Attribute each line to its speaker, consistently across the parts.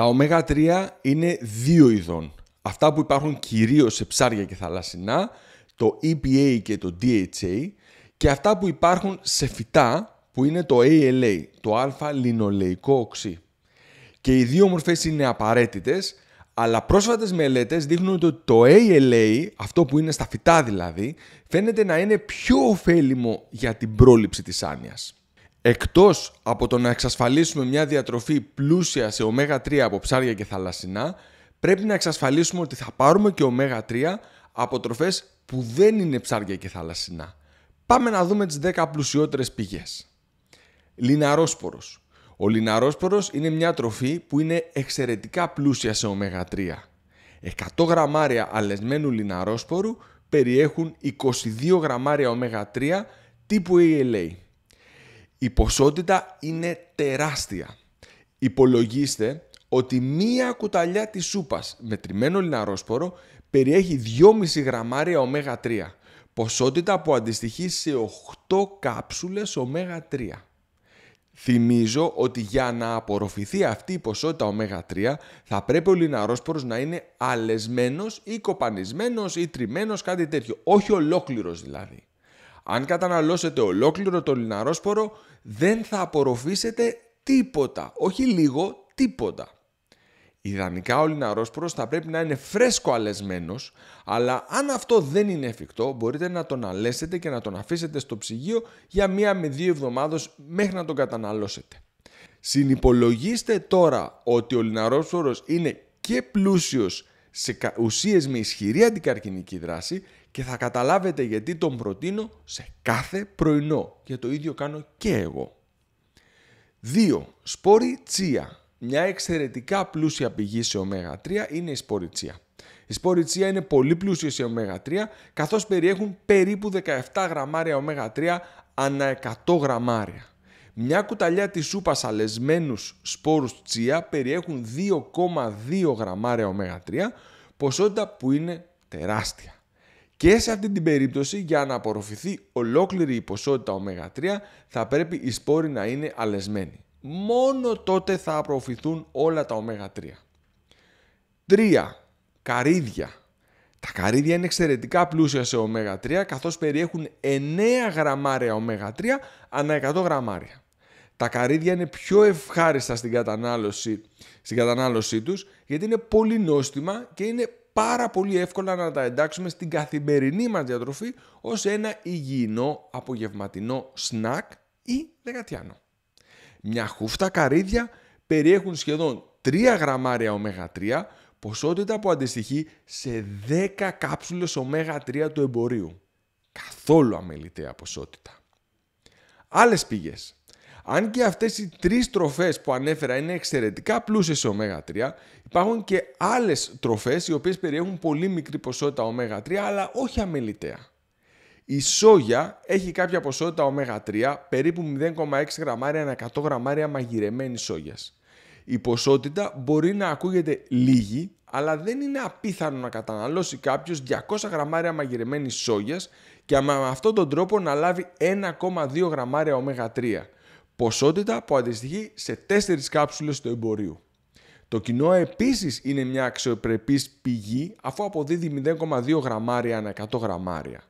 Speaker 1: Τα ω3 είναι δύο ειδών. Αυτά που υπάρχουν κυρίως σε ψάρια και θαλασσινά, το EPA και το DHA, και αυτά που υπάρχουν σε φυτά, που είναι το ALA, το α-λινολεϊκό οξύ. Και οι δύο μορφές είναι απαραίτητες, αλλά πρόσφατες μελέτες δείχνουν ότι το ALA, αυτό που είναι στα φυτά δηλαδή, φαίνεται να είναι πιο ωφέλιμο για την πρόληψη της άνοιας. Εκτός από το να εξασφαλίσουμε μια διατροφή πλούσια σε ω3 από ψάρια και θαλασσινά, πρέπει να εξασφαλίσουμε ότι θα πάρουμε και ω3 από τροφές που δεν είναι ψάρια και θαλασσινά. Πάμε να δούμε τις 10 πλουσιότερες πηγές. Λιναρόσπορος. Ο λιναρόσπορος είναι μια τροφή που είναι εξαιρετικά πλούσια σε ω3. 100 γραμμάρια αλεσμένου λιναρόσπορου περιέχουν 22 γραμμάρια ω3 τύπου ELA. Η ποσότητα είναι τεράστια. Υπολογίστε ότι μία κουταλιά της σούπας με τριμμένο λιναρόσπορο περιέχει 2,5 γραμμάρια ω 3, ποσότητα που αντιστοιχεί σε 8 κάψουλες ω 3. Θυμίζω ότι για να απορροφηθεί αυτή η ποσότητα ω 3 θα πρέπει ο λιναρόσπορος να είναι αλεσμένος ή κοπανισμένος ή τριμμένος, κάτι τέτοιο, όχι ολόκληρος δηλαδή. Αν καταναλώσετε ολόκληρο το λιναρόσπορο, δεν θα απορροφήσετε τίποτα. Όχι λίγο, τίποτα. Ιδανικά ο λιναρόσπορος θα πρέπει να είναι φρέσκο αλεσμένος, αλλά αν αυτό δεν είναι εφικτό, μπορείτε να τον αλέσετε και να τον αφήσετε στο ψυγείο για μία με δύο εβδομάδες μέχρι να τον καταναλώσετε. Συνυπολογίστε τώρα ότι ο λιναρόσπορος είναι και πλούσιος σε ουσίες με ισχυρή αντικαρκυνική δράση και θα καταλάβετε γιατί τον προτείνω σε κάθε πρωινό και το ίδιο κάνω και εγώ. 2. Σπόρη τσία. Μια εξαιρετικά πλούσια πηγή σε ωμέγα 3 είναι η σπόρη τσία. Οι σπόροι τσία είναι πολύ πλούσια σε ωμέγα 3 καθώς περιέχουν περίπου 17 γραμμάρια ωμέγα 3 ανά 100 γραμμάρια. Μια κουταλιά της σούπας αλεσμένους σπόρους τσία περιέχουν 2,2 γραμμάρια ωμέγα 3 ποσότητα που είναι τεράστια. Και σε αυτή την περίπτωση για να απορροφηθεί ολόκληρη η ποσότητα ω3 θα πρέπει οι σπόροι να είναι αλεσμένοι. Μόνο τότε θα απορροφηθούν όλα τα ω3. 3. Καρύδια. Τα καρύδια είναι εξαιρετικά πλούσια σε ω3 καθώς περιέχουν 9 γραμμάρια ω3 ανά 100 γραμμάρια. Τα καρύδια είναι πιο ευχάριστα στην κατανάλωση, στην κατανάλωσή τους γιατί είναι πολύ νόστιμα και είναι πάρα πολύ εύκολα να τα εντάξουμε στην καθημερινή μας διατροφή ως ένα υγιεινό απογευματινό σνακ ή δεκατιάνο. Μια χούφτα καρύδια περιέχουν σχεδόν 3 γραμμάρια ωμέγα 3, ποσότητα που αντιστοιχεί σε 10 κάψουλες ωμέγα 3 του εμπορίου. Καθόλου αμεληταία ποσότητα. Άλλες πηγές. Αν και αυτές οι τρεις τροφές που ανέφερα είναι εξαιρετικά πλούσιες σε ω3, υπάρχουν και άλλες τροφές οι οποίες περιέχουν πολύ μικρή ποσότητα ω3 αλλά όχι αμεληταία. Η σόγια έχει κάποια ποσότητα ω3, περίπου 0,6 γραμμάρια ανά 100 γραμμάρια μαγειρεμένη σόγιας. Η ποσότητα μπορεί να ακούγεται λίγη, αλλά δεν είναι απίθανο να καταναλώσει κάποιος 200 γραμμάρια μαγειρεμένη σόγιας και με αυτόν τον τρόπο να λάβει 1,2 γραμμάρια ω3 ποσότητα που αντιστοιχεί σε 4 κάψουλες του εμπορίου. Το κοινό επίσης είναι μια αξιοπρεπής πηγή αφού αποδίδει 0,2 γραμμάρια ανά 100 γραμμάρια.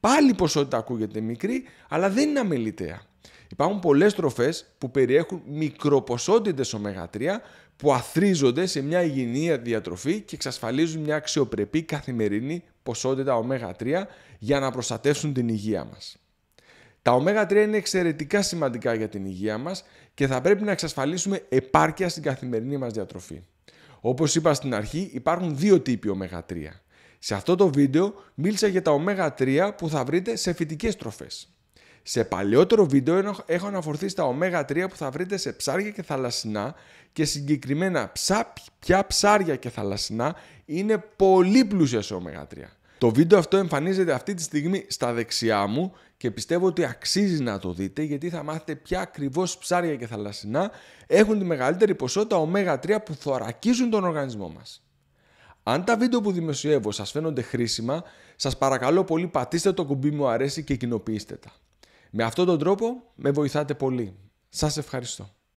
Speaker 1: Πάλι η ποσότητα ακούγεται μικρή, αλλά δεν είναι αμεληταία. Υπάρχουν πολλές τροφές που περιέχουν μικροποσότητες ω3 που αθρίζονται σε μια υγιεινή διατροφή και εξασφαλίζουν μια αξιοπρεπή καθημερινή ποσότητα ω3 για να προστατεύσουν την υγεία μας. Τα ω 3 είναι εξαιρετικά σημαντικά για την υγεία μας και θα πρέπει να εξασφαλίσουμε επάρκεια στην καθημερινή μας διατροφή. Όπως είπα στην αρχή, υπάρχουν δύο τύποι τύποι 3. Σε αυτό το βίντεο μίλησα για τα ω 3 που θα βρείτε σε φυτικές τροφές. Σε παλαιότερο βίντεο έχω αναφορθεί στα ω 3 που θα βρείτε σε ψάρια και θαλασσινά και συγκεκριμένα ποια ψάρια και θαλασσινά είναι πολύ πλούσια σε ω 3. Το βίντεο αυτό εμφανίζεται αυτή τη στιγμή στα δεξιά μου και πιστεύω ότι αξίζει να το δείτε γιατί θα μάθετε ποια ακριβώς ψάρια και θαλασσινά έχουν τη μεγαλύτερη ποσότητα ω3 που θωρακίζουν τον οργανισμό μας. Αν τα βίντεο που δημοσιεύω σας φαίνονται χρήσιμα, σας παρακαλώ πολύ πατήστε το κουμπί μου αρέσει και κοινοποιήστε τα. Με αυτόν τον τρόπο με βοηθάτε πολύ. Σας ευχαριστώ.